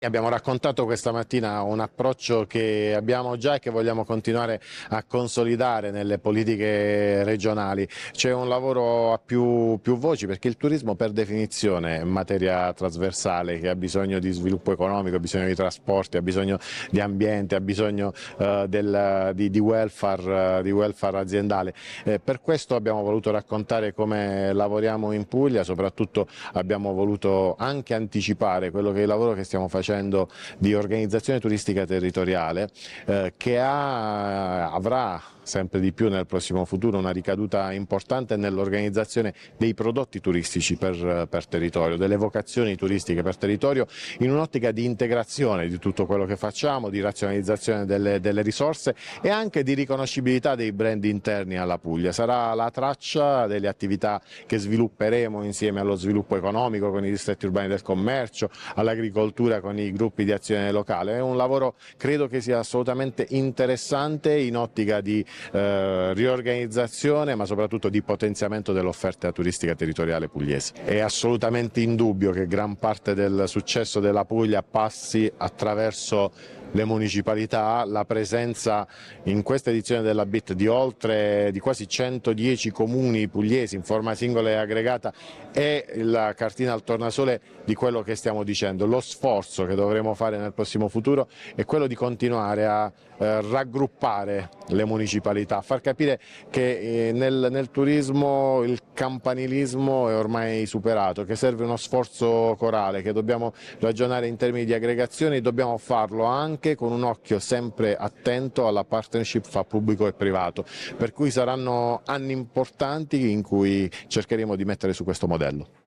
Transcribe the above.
Abbiamo raccontato questa mattina un approccio che abbiamo già e che vogliamo continuare a consolidare nelle politiche regionali. C'è un lavoro a più, più, voci perché il turismo per definizione è materia trasversale che ha bisogno di sviluppo economico, ha bisogno di trasporti, ha bisogno di ambiente, ha bisogno eh, del, di, di, welfare, eh, di, welfare, aziendale. Eh, per questo abbiamo voluto raccontare come lavoriamo in Puglia, soprattutto abbiamo voluto anche anticipare quello che è il lavoro che stiamo facendo facendo di organizzazione turistica territoriale eh, che ha, avrà sempre di più nel prossimo futuro una ricaduta importante nell'organizzazione dei prodotti turistici per, per, territorio, delle vocazioni turistiche per territorio in un'ottica di integrazione di tutto quello che facciamo, di razionalizzazione delle, delle, risorse e anche di riconoscibilità dei brand interni alla Puglia. Sarà la traccia delle attività che svilupperemo insieme allo sviluppo economico con i distretti urbani del commercio, all'agricoltura con i gruppi di azione locale. È un lavoro credo che sia assolutamente interessante in ottica di eh, riorganizzazione ma soprattutto di potenziamento dell'offerta turistica territoriale pugliese. È assolutamente indubbio che gran parte del successo della Puglia passi attraverso le municipalità, la presenza in questa edizione della BIT di oltre di quasi 110 comuni pugliesi in forma singola e aggregata è la cartina al tornasole di quello che stiamo dicendo. Lo sforzo che dovremo fare nel prossimo futuro è quello di continuare a eh, raggruppare le municipalità, far capire che eh, nel, nel turismo il campanilismo è ormai superato, che serve uno sforzo corale, che dobbiamo ragionare in termini di aggregazione e dobbiamo farlo anche con un occhio sempre attento alla partnership fra pubblico e privato, per cui saranno anni importanti in cui cercheremo di mettere su questo modello.